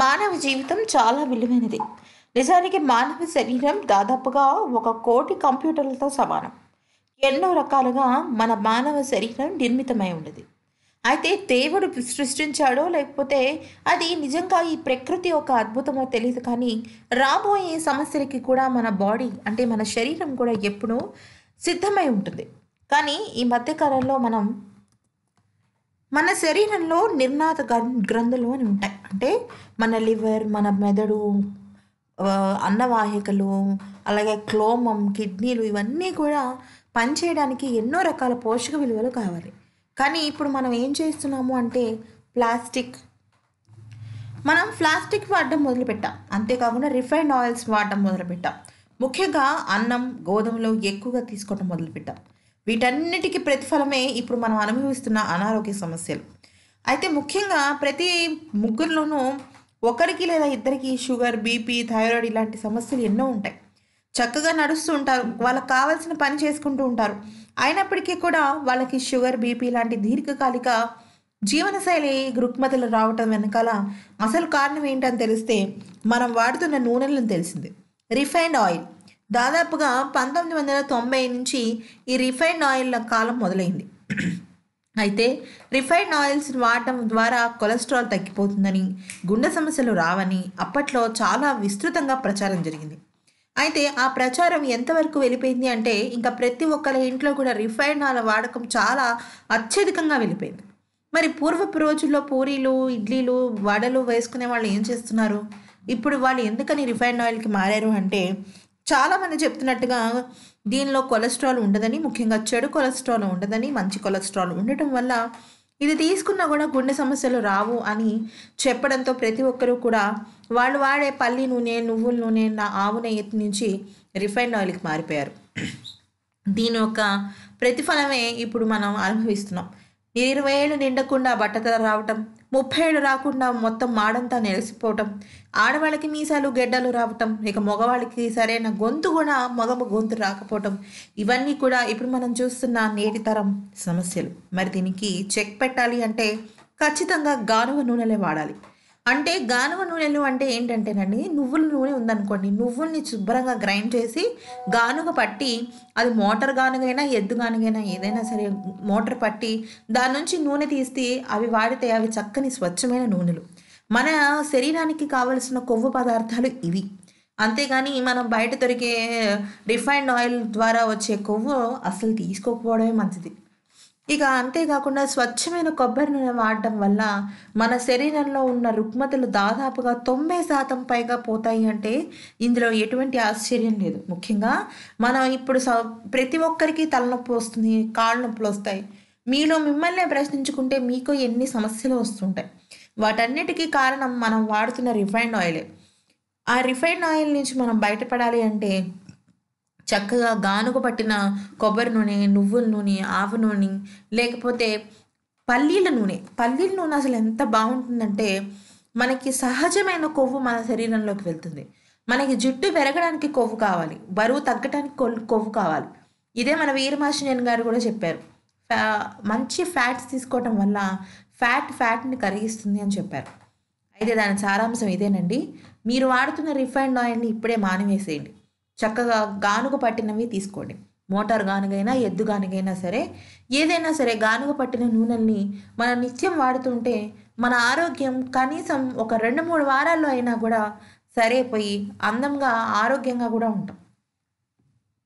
మానవ జీవితం చాలా విలువైనది నిజానికి మానవ శరీరం దాదాపుగా ఒక కోటి కంప్యూటర్లతో సమానం ఎన్నో రకాలుగా మన మానవ శరీరం నిర్మితమై ఉండదు అయితే దేవుడు సృష్టించాడో లేకపోతే అది నిజంగా ఈ ప్రకృతి ఒక అద్భుతమో తెలియదు కానీ రాబోయే సమస్యలకి కూడా మన బాడీ అంటే మన శరీరం కూడా ఎప్పుడూ సిద్ధమై ఉంటుంది కానీ ఈ మధ్యకాలంలో మనం మన శరీరంలో నిర్ణాత గ్రంథులు అని ఉంటాయి అంటే మన లివర్ మన మెదడు అన్నవాహికలు అలాగే క్లోమం కిడ్నీలు ఇవన్నీ కూడా పనిచేయడానికి ఎన్నో రకాల పోషక విలువలు కావాలి కానీ ఇప్పుడు మనం ఏం చేస్తున్నాము అంటే ప్లాస్టిక్ మనం ప్లాస్టిక్ వాడడం మొదలుపెట్టాం అంతేకాకుండా రిఫైన్డ్ ఆయిల్స్ వాడడం మొదలుపెట్టాం ముఖ్యంగా అన్నం గోధుమలో ఎక్కువగా తీసుకోవడం మొదలుపెట్టాం వీటన్నిటికీ ప్రతిఫలమే ఇప్పుడు మనం అనుభవిస్తున్న అనారోగ్య సమస్యలు అయితే ముఖ్యంగా ప్రతి ముగ్గురిలోనూ ఒకరికి లేదా ఇద్దరికి షుగర్ బీపీ థైరాయిడ్ ఇలాంటి సమస్యలు ఎన్నో ఉంటాయి చక్కగా నడుస్తూ ఉంటారు వాళ్ళకి కావాల్సిన పని చేసుకుంటూ ఉంటారు అయినప్పటికీ కూడా వాళ్ళకి షుగర్ బీపీ లాంటి దీర్ఘకాలిక జీవనశైలి రుగ్మతలు రావటం వెనకాల అసలు కారణం ఏంటని తెలిస్తే మనం వాడుతున్న నూనెలను తెలిసింది రిఫైన్డ్ ఆయిల్ దాదాపుగా పంతొమ్మిది వందల తొంభై నుంచి ఈ రిఫైన్డ్ ఆయిల్ కాలం మొదలైంది అయితే రిఫైన్డ్ ఆయిల్స్ వాడటం ద్వారా కొలెస్ట్రాల్ తగ్గిపోతుందని గుండె సమస్యలు రావని అప్పట్లో చాలా విస్తృతంగా ప్రచారం జరిగింది అయితే ఆ ప్రచారం ఎంతవరకు వెళ్ళిపోయింది అంటే ఇంకా ప్రతి ఒక్కరి ఇంట్లో కూడా రిఫైన్డ్ ఆయిల్ వాడకం చాలా అత్యధికంగా వెళ్ళిపోయింది మరి పూర్వపు రోజుల్లో పూరీలు ఇడ్లీలు వడలు వేసుకునే వాళ్ళు ఏం చేస్తున్నారు ఇప్పుడు వాళ్ళు ఎందుకని రిఫైన్డ్ ఆయిల్కి మారారు అంటే చాలామంది చెప్తున్నట్టుగా దీనిలో కొలెస్ట్రాల్ ఉండదని ముఖ్యంగా చెడు కొలెస్ట్రాల్ ఉండదని మంచి కొలెస్ట్రాల్ ఉండటం వల్ల ఇది తీసుకున్నా కూడా గుండె సమస్యలు రావు అని చెప్పడంతో ప్రతి ఒక్కరూ కూడా వాళ్ళు వాడే పల్లి నూనె నువ్వుల నూనె నా ఆవు నెయ్యి నుంచి రిఫైన్డ్ ఆయిల్కి మారిపోయారు దీని యొక్క ప్రతిఫలమే ఇప్పుడు మనం అనుభవిస్తున్నాం ఇరవై ఏళ్ళు నిండకుండా బట్టతల రావటం ముప్పై ఏళ్ళు రాకుండా మొత్తం మాడంతా నెలిసిపోవటం ఆడవాళ్ళకి మీసాలు గెడ్డలు రావటం ఇక మగవాళ్ళకి సరైన గొంతు కూడా మగమ గొంతు రాకపోవటం ఇవన్నీ కూడా ఇప్పుడు మనం చూస్తున్న నేటి తరం సమస్యలు మరి దీనికి చెక్ పెట్టాలి అంటే ఖచ్చితంగా గానువ నూనెలే వాడాలి అంటే గానుగ నూనెలు అంటే ఏంటంటేనండి నువ్వుల నూనె ఉందనుకోండి నువ్వుల్ని శుభ్రంగా గ్రైండ్ చేసి గానుగ పట్టి అది మోటార్ గానుగైనా ఎద్దు గానుగైనా ఏదైనా సరే మోటార్ పట్టి దాని నుంచి నూనె తీస్తే అవి వాడితే అవి చక్కని స్వచ్ఛమైన నూనెలు మన శరీరానికి కావలసిన కొవ్వు పదార్థాలు ఇవి అంతేగాని మనం బయట దొరికే రిఫైన్డ్ ఆయిల్ ద్వారా వచ్చే కొవ్వు అసలు తీసుకోకపోవడమే మంచిది ఇక అంతేకాకుండా స్వచ్ఛమైన కొబ్బరి నూనె వాడటం వల్ల మన శరీరంలో ఉన్న రుగ్మతలు దాదాపుగా తొంభై శాతం పైగా పోతాయి అంటే ఇందులో ఎటువంటి ఆశ్చర్యం లేదు ముఖ్యంగా మనం ఇప్పుడు ప్రతి ఒక్కరికి తలనొప్పి వస్తుంది కాళ్ళ నొప్పులు వస్తాయి మీలో మిమ్మల్ని ప్రశ్నించుకుంటే మీకు ఎన్ని సమస్యలు వస్తుంటాయి వాటన్నిటికీ కారణం మనం వాడుతున్న రిఫైన్డ్ ఆయిలే ఆ రిఫైండ్ ఆయిల్ నుంచి మనం బయటపడాలి అంటే చక్కగా గానుగ పట్టిన కొబ్బరి నూనె నువ్వుల నూనె ఆవ నూనె లేకపోతే పల్లీల నూనె పల్లీల నూనె అసలు ఎంత బాగుంటుందంటే మనకి సహజమైన కొవ్వు మన శరీరంలోకి వెళ్తుంది మనకి జుట్టు పెరగడానికి కొవ్వు కావాలి బరువు తగ్గడానికి కొవ్వు కావాలి ఇదే మన వీరమాషినేని గారు కూడా చెప్పారు మంచి ఫ్యాట్స్ తీసుకోవటం వల్ల ఫ్యాట్ ఫ్యాట్ని కరిగిస్తుంది అని చెప్పారు అయితే దాని సారాంశం ఇదేనండి మీరు వాడుతున్న రిఫైండ్ ఆయిల్ని ఇప్పుడే మానివేసేయండి చక్కగా గానుగ పట్టినవి తీసుకోండి మోటార్ గానుగైనా ఎద్దు గానుగైనా సరే ఏదైనా సరే గానుగ పట్టిన నూనెల్ని మనం నిత్యం వాడుతుంటే మన ఆరోగ్యం కనీసం ఒక రెండు మూడు వారాల్లో అయినా కూడా సరైపోయి అందంగా ఆరోగ్యంగా కూడా ఉంటాం